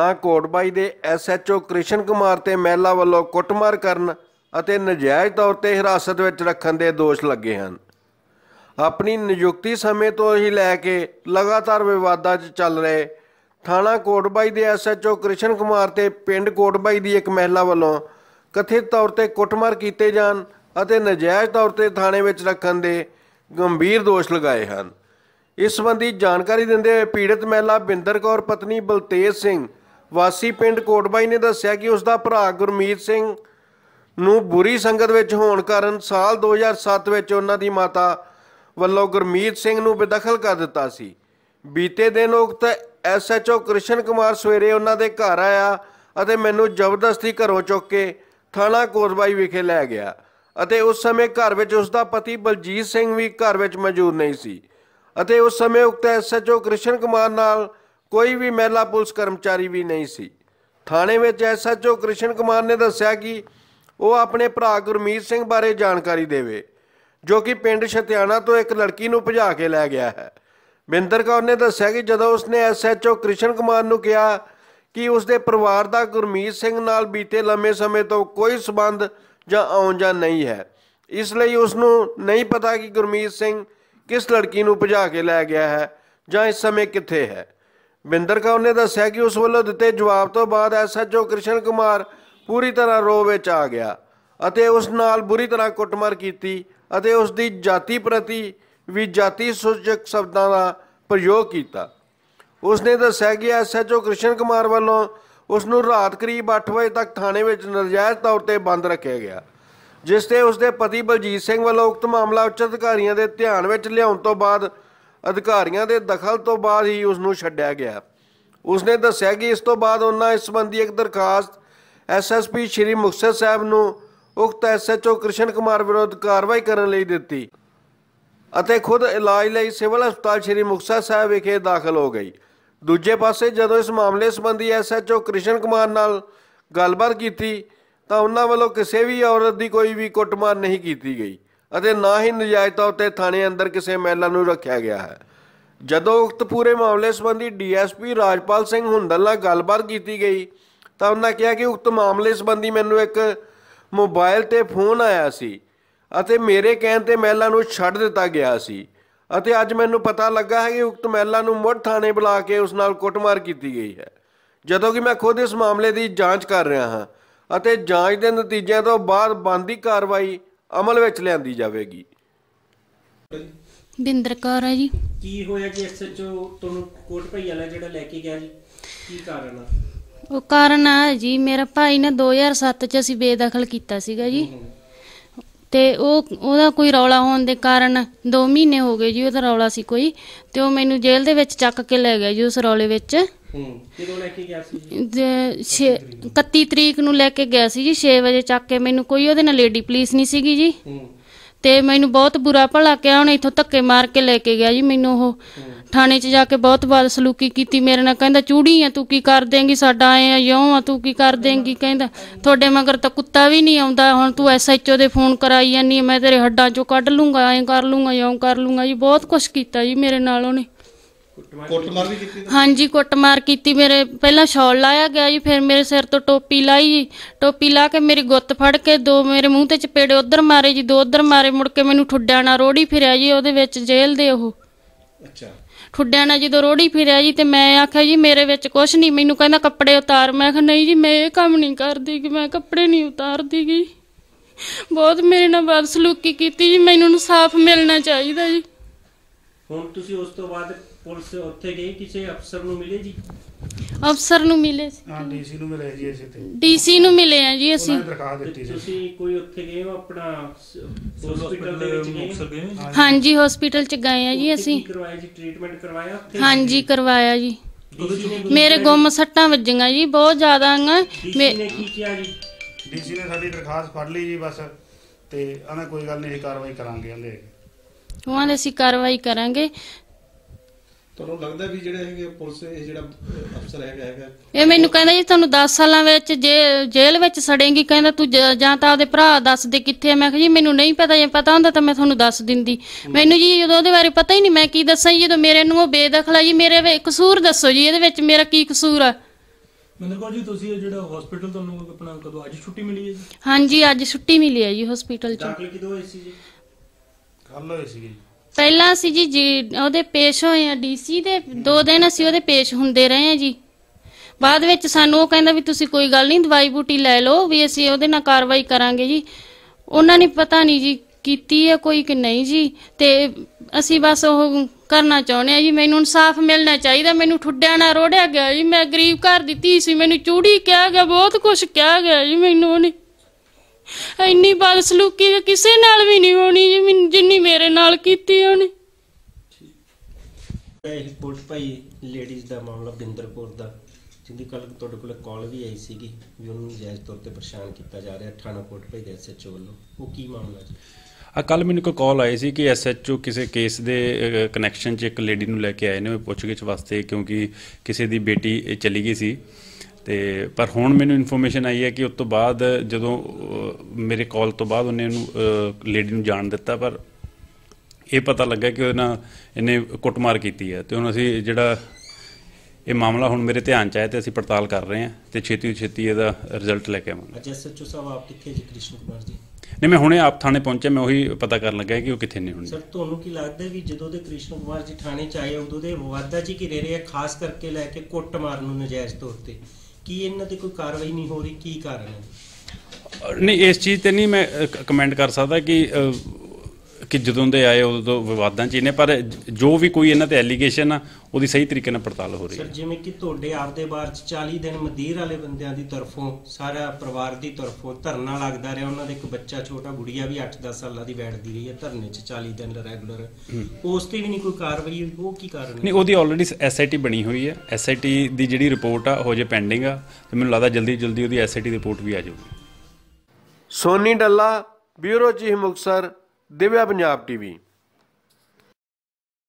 ਥਾਣਾ ਕੋਟਬਾਈ ਦੇ ਐਸਐਚਓ ਕ੍ਰਿਸ਼ਨ ਕੁਮਾਰ ਤੇ ਮਹਿਲਾ ਵੱਲੋਂ ਕੁੱਟਮਾਰ ਕਰਨ ਅਤੇ ਨਜਾਇਜ਼ ਤੌਰ ਤੇ ਹਿਰਾਸਤ ਵਿੱਚ ਰੱਖਣ ਦੇ ਦੋਸ਼ ਲੱਗੇ ਹਨ ਆਪਣੀ ਨਿਯੁਕਤੀ ਸਮੇਂ ਤੋਂ ਹੀ ਲੈ ਕੇ ਲਗਾਤਾਰ ਵਿਵਾਦਾਂ 'ਚ ਚੱਲ ਰਹੇ ਥਾਣਾ ਕੋਟਬਾਈ ਦੇ ਐਸਐਚਓ ਕ੍ਰਿਸ਼ਨ ਕੁਮਾਰ ਤੇ ਪਿੰਡ ਕੋਟਬਾਈ ਦੀ ਇੱਕ ਮਹਿਲਾ ਵੱਲੋਂ ਕਥਿਤ ਤੌਰ ਤੇ ਕੁੱਟਮਾਰ ਕੀਤੇ ਜਾਣ ਅਤੇ ਨਜਾਇਜ਼ ਤੌਰ ਤੇ ਥਾਣੇ ਵਿੱਚ ਰੱਖਣ ਦੇ ਗੰਭੀਰ ਦੋਸ਼ ਲਗਾਏ ਹਨ ਇਸ ਸੰਬੰਧੀ ਜਾਣਕਾਰੀ ਦਿੰਦੇ ਹੋਏ ਪੀੜਤ ਮਹਿਲਾ ਬਿੰਦਰ ਕੌਰ ਪਤਨੀ ਬਲਤੇਜ ਸਿੰਘ ਵਾਸੀ ਪਿੰਡ ਕੋਟਬਾਈ ਨੇ ਦੱਸਿਆ ਕਿ ਉਸ ਦਾ ਭਰਾ ਗੁਰਮੀਤ ਸਿੰਘ ਨੂੰ ਬੁਰੀ ਸੰਗਤ ਵਿੱਚ ਹੋਣ ਕਾਰਨ ਸਾਲ 2007 ਵਿੱਚ ਉਹਨਾਂ ਦੀ ਮਾਤਾ ਵੱਲੋਂ ਗੁਰਮੀਤ ਸਿੰਘ ਨੂੰ ਬੇਦਖਲ ਕਰ ਦਿੱਤਾ ਸੀ ਬੀਤੇ ਦਿਨ ਉਕਤ ਐਸਐਚਓ ਕ੍ਰਿਸ਼ਨ ਕੁਮਾਰ ਸਵੇਰੇ ਉਹਨਾਂ ਦੇ ਘਰ ਆਇਆ ਅਤੇ ਮੈਨੂੰ ਜ਼ਬਰਦਸਤੀ ਘਰੋਂ ਚੁੱਕ ਕੇ ਥਾਣਾ ਕੋਟਬਾਈ ਵਿਖੇ ਲੈ ਗਿਆ ਅਤੇ ਉਸ ਸਮੇਂ ਘਰ ਵਿੱਚ ਉਸ ਦਾ ਪਤੀ ਬਲਜੀਤ ਸਿੰਘ ਵੀ ਘਰ ਵਿੱਚ ਮੌਜੂਦ ਨਹੀਂ ਸੀ ਅਤੇ ਉਸ ਸਮੇਂ ਉਕਤ ਐਸਐਚਓ ਕ੍ਰਿਸ਼ਨ ਕੁਮਾਰ ਨਾਲ ਕੋਈ ਵੀ ਮਹਿਲਾ ਪੁਲਿਸ ਕਰਮਚਾਰੀ ਵੀ ਨਹੀਂ ਸੀ ਥਾਣੇ ਵਿੱਚ ਐਸਐਚਓ ਕ੍ਰਿਸ਼ਨ ਕੁਮਾਰ ਨੇ ਦੱਸਿਆ ਕਿ ਉਹ ਆਪਣੇ ਭਰਾ ਗੁਰਮੀਤ ਸਿੰਘ ਬਾਰੇ ਜਾਣਕਾਰੀ ਦੇਵੇ ਜੋ ਕਿ ਪਿੰਡ ਛਤਿਆਣਾ ਤੋਂ ਇੱਕ ਲੜਕੀ ਨੂੰ ਭਜਾ ਕੇ ਲੈ ਗਿਆ ਹੈ ਬਿੰਦਰ ਕੌਰ ਨੇ ਦੱਸਿਆ ਕਿ ਜਦੋਂ ਉਸਨੇ ਐਸਐਚਓ ਕ੍ਰਿਸ਼ਨ ਕੁਮਾਰ ਨੂੰ ਕਿਹਾ ਕਿ ਉਸਦੇ ਪਰਿਵਾਰ ਦਾ ਗੁਰਮੀਤ ਸਿੰਘ ਨਾਲ ਬੀਤੇ ਲੰਮੇ ਸਮੇਂ ਤੋਂ ਕੋਈ ਸਬੰਧ ਜਾਂ ਆਉਣ ਜਾਂ ਨਹੀਂ ਹੈ ਇਸ ਲਈ ਉਸ ਨੂੰ ਨਹੀਂ ਪਤਾ ਕਿ ਗੁਰਮੀਤ ਸਿੰਘ ਕਿਸ ਲੜਕੀ ਨੂੰ ਭਜਾ ਕੇ ਲੈ ਗਿਆ ਹੈ ਜਾਂ ਇਸ ਸਮੇਂ ਕਿੱਥੇ ਹੈ ਵਿੰਦਰ ਕੌਰ ਨੇ ਦੱਸਿਆ ਕਿ ਉਸ ਵੱਲੋਂ ਦਿੱਤੇ ਜਵਾਬ ਤੋਂ ਬਾਅਦ ਐਸਐਚਓ ਕ੍ਰਿਸ਼ਨ ਕੁਮਾਰ ਪੂਰੀ ਤਰ੍ਹਾਂ ਰੋ ਵਿੱਚ ਆ ਗਿਆ ਅਤੇ ਉਸ ਨਾਲ ਬੁਰੀ ਤਰ੍ਹਾਂ ਕੁੱਟਮਾਰ ਕੀਤੀ ਅਤੇ ਉਸ ਦੀ ਜਾਤੀ ਪ੍ਰਤੀ ਵੀ ਜਾਤੀ ਸੂਚਕ ਸ਼ਬਦਾਂ ਦਾ ਪ੍ਰਯੋਗ ਕੀਤਾ ਉਸ ਨੇ ਦੱਸਿਆ ਕਿ ਐਸਐਚਓ ਕ੍ਰਿਸ਼ਨ ਕੁਮਾਰ ਵੱਲੋਂ ਉਸ ਨੂੰ ਰਾਤ ਕਰੀਬ 8 ਵਜੇ ਤੱਕ ਥਾਣੇ ਵਿੱਚ ਨਜਾਇਜ਼ ਤੌਰ ਤੇ ਬੰਦ ਰੱਖਿਆ ਗਿਆ ਜਿਸ ਤੇ ਉਸ ਦੇ ਪਤੀ ਬਲਜੀਤ ਸਿੰਘ ਵੱਲੋਂ ਉਕਤ ਮਾਮਲਾ ਉੱਚ ਅਧਿਕਾਰੀਆਂ ਦੇ ਧਿਆਨ ਵਿੱਚ ਲਿਆਉਣ ਤੋਂ ਬਾਅਦ ਅਧਿਕਾਰੀਆਂ ਦੇ ਦਖਲ ਤੋਂ ਬਾਅਦ ਹੀ ਉਸ ਨੂੰ ਛੱਡਿਆ ਗਿਆ ਉਸ ਨੇ ਦੱਸਿਆ ਕਿ ਇਸ ਤੋਂ ਬਾਅਦ ਉਹਨਾਂ ਇਸ ਸੰਬੰਧੀ ਇੱਕ ਦਰਖਾਸਤ ਐਸਐਸਪੀ ਸ਼੍ਰੀ ਮੁਕਤਸਰ ਸਾਹਿਬ ਨੂੰ ਉਕਤ ਐਸਐਚਓ ਕ੍ਰਿਸ਼ਨ ਕੁਮਾਰ ਵਿਰੁੱਧ ਕਾਰਵਾਈ ਕਰਨ ਲਈ ਦਿੱਤੀ ਅਤੇ ਖੁਦ ਇਲਾਜ ਲਈ ਸਿਵਲ ਹਸਪਤਾਲ ਸ਼੍ਰੀ ਮੁਕਤਸਰ ਸਾਹਿਬ ਵਿਖੇ ਦਾਖਲ ਹੋ ਗਈ ਦੂਜੇ ਪਾਸੇ ਜਦੋਂ ਇਸ ਮਾਮਲੇ ਸੰਬੰਧੀ ਐਸਐਚਓ ਕ੍ਰਿਸ਼ਨ ਕੁਮਾਰ ਨਾਲ ਗੱਲਬਾਤ ਕੀਤੀ ਤਾਂ ਉਹਨਾਂ ਵੱਲੋਂ ਕਿਸੇ ਵੀ ਔਰਤ ਦੀ ਕੋਈ ਵੀ ਕੁੱਟਮਾਰ ਨਹੀਂ ਕੀਤੀ ਗਈ ਅਤੇ ਨਾ ਹੀ ਨਜਾਇਜ਼ ਤੌਰ ਤੇ ਥਾਣੇ ਅੰਦਰ ਕਿਸੇ ਮਹਿਲਾ ਨੂੰ ਰੱਖਿਆ ਗਿਆ ਹੈ ਜਦੋਂ ਉਕਤ ਪੂਰੇ ਮਾਮਲੇ ਸੰਬੰਧੀ ਡੀਐਸਪੀ ਰਾਜਪਾਲ ਸਿੰਘ ਹੁੰਦਲ ਨਾਲ ਗੱਲਬਾਤ ਕੀਤੀ ਗਈ ਤਾਂ ਉਹਨਾਂ ਕਿਹਾ ਕਿ ਉਕਤ ਮਾਮਲੇ ਸੰਬੰਧੀ ਮੈਨੂੰ ਇੱਕ ਮੋਬਾਈਲ ਤੇ ਫੋਨ ਆਇਆ ਸੀ ਅਤੇ ਮੇਰੇ ਕਹਿਣ ਤੇ ਮਹਿਲਾ ਨੂੰ ਛੱਡ ਦਿੱਤਾ ਗਿਆ ਸੀ ਅਤੇ ਅੱਜ ਮੈਨੂੰ ਪਤਾ ਲੱਗਾ ਹੈ ਕਿ ਉਕਤ ਮਹਿਲਾ ਨੂੰ ਮੁੜ ਥਾਣੇ ਬੁਲਾ ਕੇ ਉਸ ਨਾਲ ਕੁੱਟਮਾਰ ਕੀਤੀ ਗਈ ਹੈ ਜਦੋਂ ਕਿ ਮੈਂ ਖੁਦ ਇਸ ਮਾਮਲੇ ਦੀ ਜਾਂਚ ਕਰ ਰਿਹਾ ਹਾਂ ਅਤੇ ਜਾਂਚ ਦੇ ਨਤੀਜਿਆਂ ਤੋਂ ਬਾਅਦ ਬੰਦੀ ਕਾਰਵਾਈ ਅਮਲ ਵਿੱਚ ਲਿਆਂਦੀ ਜਾਵੇਗੀ ਬਿੰਦਰ ਕੌਰ ਹੈ ਜੀ ਕੀ ਹੋਇਆ ਕਿ ਐਸਐਚਓ ਤੁਹਾਨੂੰ ਕੋਟ ਭਈ ਵਾਲਾ ਜਿਹੜਾ ਲੈ ਕੇ ਗਿਆ ਜੀ ਕੀ ਕਾਰਨ ਆ ਉਹ ਕਾਰਨ ਆ ਜੀ ਮੇਰਾ ਭਾਈ ਨੇ 2007 ਚ ਅਸੀਂ ਬੇਦਖਲ ਕੀਤਾ ਸੀਗਾ ਜੀ ਤੇ ਉਹ ਉਹਦਾ ਕੋਈ ਰੌਲਾ ਹੋਣ ਦੇ ਕਾਰਨ 2 ਮਹੀਨੇ ਹੋ ਗਏ ਜੀ ਉਹਦਾ ਰੌਲਾ ਸੀ ਕੋਈ ਤੇ ਉਹ ਮੈਨੂੰ ਜੇਲ੍ਹ ਦੇ ਵਿੱਚ ਚੱਕ ਕੇ ਲੈ ਗਿਆ ਜੀ ਉਸ ਰੌਲੇ ਵਿੱਚ ਹੂੰ ਕਿਦੋਂ ਲੈ ਕੇ ਗਿਆ ਸੀ ਜੀ 31 ਤਰੀਕ ਨੂੰ ਲੈ ਕੇ ਗਿਆ ਸੀ ਜੀ 6 ਵਜੇ ਚੱਕ ਕੇ ਮੈਨੂੰ ਕੋਈ ਉਹਦੇ ਨਾਲ ਲੇਡੀ ਪੁਲਿਸ ਨਹੀਂ ਸੀਗੀ ਜੀ ਤੇ ਮੈਨੂੰ ਬਹੁਤ ਬੁਰਾ ਭਲਾ ਕਿਹਾ ਉਹਨੇ ਇੱਥੋਂ ਧੱਕੇ ਮਾਰ ਕੇ ਲੈ ਕੇ ਗਿਆ ਜੀ ਮੈਨੂੰ ਉਹ ਥਾਣੇ 'ਚ ਜਾ ਕੇ ਬਹੁਤ ਬਾਦ ਸਲੂਕੀ ਕੀਤੀ ਮੇਰੇ ਨਾਲ ਕਹਿੰਦਾ ਚੂੜੀ ਆ ਤੂੰ ਕੀ ਕਰ ਦੇਂਗੀ ਸਾਡਾ ਐ ਆ ਯੋਂ ਆ ਤੂੰ ਕੀ ਕਰ ਦੇਂਗੀ ਕਹਿੰਦਾ ਤੁਹਾਡੇ ਮਗਰ ਤਾਂ ਕੁੱਤਾ ਵੀ ਨਹੀਂ ਆਉਂਦਾ ਹੁਣ ਤੂੰ ਐਸਐਚਓ ਦੇ ਫੋਨ ਕਰਾਈ ਜਾਨੀ ਮੈਂ ਤੇਰੇ ਹੱਡਾਂ 'ਚੋਂ ਕੱਢ ਲੂੰਗਾ ਐ ਕਰ ਲੂੰਗਾ ਯੋਂ ਕਰ ਲੂੰਗਾ ਜੀ ਬਹੁਤ ਕੁਛ ਕੀਤਾ ਜੀ ਮੇਰੇ ਨਾਲ ਉਹਨੇ ਕੁੱਟਮਾਰ ਵੀ ਕੀਤੀ ਹਾਂਜੀ ਕੁੱਟਮਾਰ ਕੀਤੀ ਮੇਰੇ ਪਹਿਲਾਂ ਸ਼ੌਲ ਲਾਇਆ ਗਿਆ ਜੀ ਫਿਰ ਮੇਰੇ ਸਿਰ ਤੋਂ ਟੋਪੀ ਲਾਈ ਜੀ ਟੋਪੀ ਲਾ ਕੇ ਮੇਰੀ ਗੁੱਤ ਫੜ ਕੇ ਦੋ ਮੇਰੇ ਮੂੰਹ ਤੇ ਚਪੇੜੇ ਉਧਰ ਮਾਰੇ ਜੀ ਦੋ ਉਧਰ ਮਾਰੇ ਮੁੜ ਕੇ ਮੈਨੂੰ ਠੁੱਡਿਆਂ ਨਾਲ ਰੋੜੀ ਫਿਰਿਆ ਜੀ ਉਹਦੇ ਵਿੱਚ ਜੇਲ੍ਹ ਦੇ ਉਹ ਅੱਛਾ ਠੁੱਡਿਆਂ ਨਾਲ ਜਦੋਂ ਰੋੜੀ ਫਿਰਿਆ ਜੀ ਤੇ ਮੈਂ ਆਖਿਆ ਜੀ ਮੇਰੇ ਵਿੱਚ ਕੁਝ ਨਹੀਂ ਮੈਨੂੰ ਕਹਿੰਦਾ ਕੱਪੜੇ ਉਤਾਰ ਮੈਂ ਕਿਹਾ ਨਹੀਂ ਜੀ ਮੈਂ ਇਹ ਕੰਮ ਨਹੀਂ ਕਰਦੀ ਕਿ ਮੈਂ ਕੱਪੜੇ ਨਹੀਂ ਉਤਾਰਦੀ ਗੀ ਬਹੁਤ ਮੇਰੇ ਨਾਲ ਬਦਸਲੂਕੀ ਕੀਤੀ ਜੀ ਮੈਨੂੰ ਇਨਸਾਫ ਮਿਲਣਾ ਚਾਹੀਦਾ ਜੀ ਹੁਣ ਤੁਸੀਂ ਉਸ ਤੋਂ ਬਾਅਦ ਪੁਲਿਸ ਉੱਥੇ ਗਈ ਕਿਸੇ ਅਫਸਰ ਨੂੰ ਮਿਲੇ ਜੀ ਅਫਸਰ ਨੂੰ ਮਿਲੇ ਸੀ ਹਾਂ ਡੀਸੀ ਨੂੰ ਮਿਲੇ ਜੀ ਅਸੀਂ ਤੇ ਡੀਸੀ ਨੂੰ ਮਿਲੇ ਆ ਜੀ ਅਸੀਂ ਤੁਸੀਂ ਕੋਈ ਉੱਥੇ ਗਏ ਹੋ ਆਪਣਾ ਹਸਪੀਟਲ ਦੇ ਵਿੱਚ ਗਏ ਮੁਕਤਸਰ ਹਾਂ ਹਾਂਜੀ ਹਸਪੀਟਲ ਚ ਗਏ ਆ ਜੀ ਅਸੀਂ ਕਰਵਾਇਆ ਜੀ ਟ੍ਰੀਟਮੈਂਟ ਕਰਵਾਇਆ ਉੱਥੇ ਹਾਂਜੀ ਕਰਵਾਇਆ ਜੀ ਮੇਰੇ ਗੁੰਮ ਸੱਟਾਂ ਵੱਜੀਆਂ ਜੀ ਬਹੁਤ ਜ਼ਿਆਦਾ ਆਂ DC ਕੀ ਜੀ ਡੀਸੀ ਨੇ ਸਾਡੀ ਦਰਖਾਸਤ ਫੜ ਲਈ ਜੀ ਬਸ ਤੇ ਆਨਾ ਕੋਈ ਗੱਲ ਨਹੀਂ ਇਹ ਕਾਰਵਾਈ ਕਰਾਂਗੇ ਕਹਿੰਦੇ ਉਹਨਾਂ ਦੇ ਅਸੀਂ ਕਾਰਵਾਈ ਕਰਾਂਗੇ ਤੁਹਾਨੂੰ ਲੱਗਦਾ ਵੀ ਜਿਹੜੇ ਹੈਗੇ ਪੁਲਿਸ ਇਹ ਜਿਹੜਾ ਅਫਸਰ ਹੈਗਾ ਹੈਗਾ ਇਹ ਮੈਨੂੰ ਕਹਿੰਦਾ ਜੀ ਤੁਹਾਨੂੰ 10 ਸਾਲਾਂ ਵਿੱਚ ਜੇ ਜੇਲ੍ਹ ਵਿੱਚ ਸੜੇਂਗੀ ਕਹਿੰਦਾ ਤੂੰ ਜਾਂ ਤਾਂ ਉਹਦੇ ਭਰਾ ਦੱਸ ਦੇ ਕਿੱਥੇ ਮੈਂ ਕਿਹਾ ਜੀ ਮੈਨੂੰ ਨਹੀਂ ਪਤਾ ਜੇ ਪਤਾ ਹੁੰਦਾ ਤਾਂ ਮੈਂ ਤੁਹਾਨੂੰ ਦੱਸ ਦਿੰਦੀ ਮੈਨੂੰ ਜੀ ਜਦੋਂ ਉਹਦੇ ਬਾਰੇ ਪਤਾ ਹੀ ਨਹੀਂ ਮੈਂ ਕੀ ਦੱਸਾਂ ਜੀ ਜਦੋਂ ਮੇਰੇ ਨੂੰ ਉਹ ਬੇਦਖਲ ਜੀ ਮੇਰੇ ਵੇ ਕਸੂਰ ਦੱਸੋ ਜੀ ਇਹਦੇ ਵਿੱਚ ਮੇਰਾ ਕੀ ਕਸੂਰ ਆ ਮਨਿੰਦਰ ਕੌਰ ਜੀ ਤੁਸੀਂ ਇਹ ਜਿਹੜਾ ਹਸਪੀਟਲ ਤੁਹਾਨੂੰ ਆਪਣਾ ਕਦੋਂ ਅੱਜ ਛੁੱਟੀ ਮਿਲੀ ਹੈ ਜੀ ਹਾਂਜੀ ਅੱਜ ਛੁੱਟੀ ਮਿਲੀ ਹੈ ਜੀ ਹਸਪੀਟਲ ਚ ਦਾਖਲ ਕਿਦੋਂ ਹੋਏ ਸੀ ਜੀ ਕੱਲ ਹੋਈ ਸੀ ਜੀ ਪਹਿਲਾਂ ਅਸੀਂ ਜੀ ਉਹਦੇ ਪੇਸ਼ ਹੋਏ ਆ ਡੀਸੀ ਦੇ ਦੋ ਦਿਨ ਅਸੀਂ ਉਹਦੇ ਪੇਸ਼ ਹੁੰਦੇ ਰਹੇ ਆ ਜੀ ਬਾਅਦ ਵਿੱਚ ਸਾਨੂੰ ਉਹ ਕਹਿੰਦਾ ਵੀ ਤੁਸੀਂ ਕੋਈ ਗੱਲ ਨਹੀਂ ਦਵਾਈ ਬੂਟੀ ਲੈ ਲਓ ਵੀ ਅਸੀਂ ਉਹਦੇ ਨਾਲ ਕਾਰਵਾਈ ਕਰਾਂਗੇ ਜੀ ਉਹਨਾਂ ਨੇ ਪਤਾ ਨਹੀਂ ਜੀ ਕੀਤੀ ਹੈ ਕੋਈ ਕਿ ਨਹੀਂ ਜੀ ਤੇ ਅਸੀਂ ਬਸ ਉਹ ਕਰਨਾ ਚਾਹੁੰਦੇ ਆ ਜੀ ਮੈਨੂੰ ਇਨਸਾਫ ਮਿਲਣਾ ਚਾਹੀਦਾ ਮੈਨੂੰ ਠੁੱਡਿਆ ਨਾ ਰੋੜਿਆ ਗਿਆ ਜੀ ਮੈਂ ਗਰੀਬ ਘਰ ਦੀ ਧੀ ਸੀ ਮੈਨੂੰ ਚੂੜੀ ਕਿਹਾ ਗਿਆ ਬਹੁਤ ਕੁਝ ਕਿਹਾ ਗਿਆ ਜੀ ਮੈਨੂੰ ਉਹਨੇ ਇੰਨੀ ਬਦਸਲੂਕੀ ਕਿਸੇ ਨਾਲ ਵੀ ਨਹੀਂ ਹੋਣੀ ਜਿੰਨੀ ਮੇਰੇ ਨਾਲ ਕੀਤੀ ਉਹਨੇ ਇਹ ਰਿਪੋਰਟ ਭਾਈ ਲੇਡੀਜ਼ ਦਾ ਮਾਮਲਾ ਬਿੰਦਰਪੁਰ ਦਾ ਜਿੰਦੀ ਕੱਲ ਤੁਹਾਡੇ ਕੋਲ ਕਾਲ ਵੀ ਆਈ ਸੀਗੀ ਵੀ ਉਹਨੂੰ ਜਾਇਜ਼ ਤੌਰ ਤੇ ਪਰੇਸ਼ਾਨ ਕੀਤਾ ਜਾ ਰਿਹਾ ਥਾਣਾ ਕੋਟ ਭਾਈ ਦੇ ਐਸਐਚਓ ਵੱਲੋਂ ਉਹ ਕੀ ਮਾਮਲਾ ਜੀ ਆ ਕੱਲ ਮੈਨੂੰ ਕੋਈ ਕਾਲ ਆਈ ਸੀ ਕਿ ਐਸਐਚਓ ਕਿਸੇ ਕੇਸ ਦੇ ਕਨੈਕਸ਼ਨ 'ਚ ਇੱਕ ਲੇਡੀ ਨੂੰ ਲੈ ਕੇ ਆਏ ਨੇ ਉਹ ਪੁੱਛਗਿੱਛ ਵਾਸਤੇ ਕਿਉਂਕਿ ਕਿਸੇ ਦੀ ਬੇਟੀ ਚਲੀ ਗਈ ਸੀ ਤੇ ਪਰ ਹੁਣ ਮੈਨੂੰ ਇਨਫੋਰਮੇਸ਼ਨ ਆਈ ਹੈ ਕਿ ਉਸ ਤੋਂ ਬਾਅਦ ਜਦੋਂ ਮੇਰੇ ਕਾਲ ਤੋਂ ਬਾਅਦ ਉਹਨੇ ਇਹਨੂੰ ਲੇਡੀ ਨੂੰ ਜਾਣ ਦਿੱਤਾ ਪਰ ਇਹ ਪਤਾ ਲੱਗਾ ਕਿ ਉਹਨਾਂ ਇਹਨੇ ਕੁੱਟਮਾਰ ਕੀਤੀ ਹੈ ਤੇ ਹੁਣ ਅਸੀਂ ਜਿਹੜਾ ਇਹ ਮਾਮਲਾ ਹੁਣ ਮੇਰੇ ਧਿਆਨ ਚ ਆਇਆ ਤੇ ਅਸੀਂ ਪੜਤਾਲ ਕਰ ਰਹੇ ਹਾਂ ਤੇ ਛੇਤੀ ਛੇਤੀ ਇਹਦਾ ਰਿਜ਼ਲਟ ਲੈ ਕੇ ਆਵਾਂਗੇ ਅੱਛਾ ਸੱਚੋ ਸਾਹਿਬ ਆਪ ਕਿੱਥੇ ਜੀ ਕ੍ਰਿਸ਼ਨ ਕੁਮਾਰ ਜੀ ਨਹੀਂ ਮੈਂ ਹੁਣੇ ਆਪ ਥਾਣੇ ਪਹੁੰਚਿਆ ਮੈਂ ਉਹੀ ਪਤਾ ਕਰਨ ਲੱਗਾ ਕਿ ਉਹ ਕਿੱਥੇ ਨੇ ਹੁਣ ਸਰ ਤੁਹਾਨੂੰ ਕੀ ਲੱਗਦਾ ਵੀ ਜਦੋਂ ਦੇ ਕ੍ਰਿਸ਼ਨ ਕੁਮਾਰ ਜੀ ਥਾਣੇ ਚ ਆਏ ਉਦੋਂ ਦੇ ਵਿਵਾਦਾਂ ਜੀ ਕੀ ਰਹੇ ਰਿਹਾ ਖਾਸ ਕਰਕੇ ਲੈ ਕੇ ਕੁੱਟਮਾਰ ਨੂੰ ਨਜਾਇਜ਼ ਤੌਰ ਤੇ ਕੀ ਇਹਨਾਂ ਤੇ ਕੋਈ ਕਾਰਵਾਈ ਨਹੀਂ ਹੋ ਰਹੀ ਕੀ ਕਾਰਨ ਹੈ ਨਹੀਂ ਇਸ ਚੀਜ਼ ਤੇ ਨਹੀਂ ਮੈਂ ਕਮੈਂਟ ਕਰ ਸਕਦਾ ਕਿ ਕਿ ਜਦੋਂ ਦੇ ਆਏ ਉਦੋਂ ਵਿਵਾਦਾਂ 'ਚ ਇਹਨੇ ਨੇ ਪਰ ਜੋ ਵੀ ਕੋਈ ਇਹਨਾਂ ਤੇ ਐਲੀਗੇਸ਼ਨ ਆ ਉਹਦੀ ਸਹੀ ਤਰੀਕੇ ਨਾਲ ਪੜਤਾਲ ਹੋ ਰਹੀ ਹੈ ਸਰ ਜਿਵੇਂ ਕਿ ਤੁਹਾਡੇ ਆਪ ਦੇ ਬਾਰ 'ਚ 40 ਦਿਨ ਮਦੀਰ ਵਾਲੇ ਬੰਦਿਆਂ ਦੀ ਤਰਫੋਂ ਸਾਰਾ ਪਰਿਵਾਰ ਦੀ ਤਰਫੋਂ ਧਰਨਾ ਲੱਗਦਾ ਰਿਹਾ ਉਹਨਾਂ ਦੇ ਇੱਕ ਬੱਚਾ ਛੋਟਾ ਗੁੜੀਆ ਵੀ 8-10 ਸਾਲਾਂ ਦੀ ਬੈਠਦੀ ਰਹੀ ਹੈ ਧਰਨੇ 'ਚ 40 ਦਿਨ ਰੈਗੂਲਰ ਉਸ ਤੇ ਵੀ ਨਹੀਂ ਕੋਈ ਕਾਰਵਾਈ ਹੋਈ ਉਹ ਕੀ ਕਾਰਨ ਨਹੀਂ ਉਹਦੀ ਆਲਰੇਡੀ ਐਸਆਈਟੀ ਬਣੀ ਹੋਈ ਹੈ ਐਸਆਈਟੀ ਦੀ ਜਿਹੜੀ ਰਿਪੋਰਟ ਆ ਹੋ ਜੇ ਪੈਂਡਿੰਗ ਆ ਤੇ ਮੈਨੂੰ ਲੱਗਦਾ ਜਲਦੀ ਜਲਦੀ ਉਹਦੀ ਐਸਆਈਟੀ ਰਿਪੋਰਟ ਵੀ ਆ ਜਾਊਗੀ Soni Dalla bureau chief Muktsar Divya Punjab TV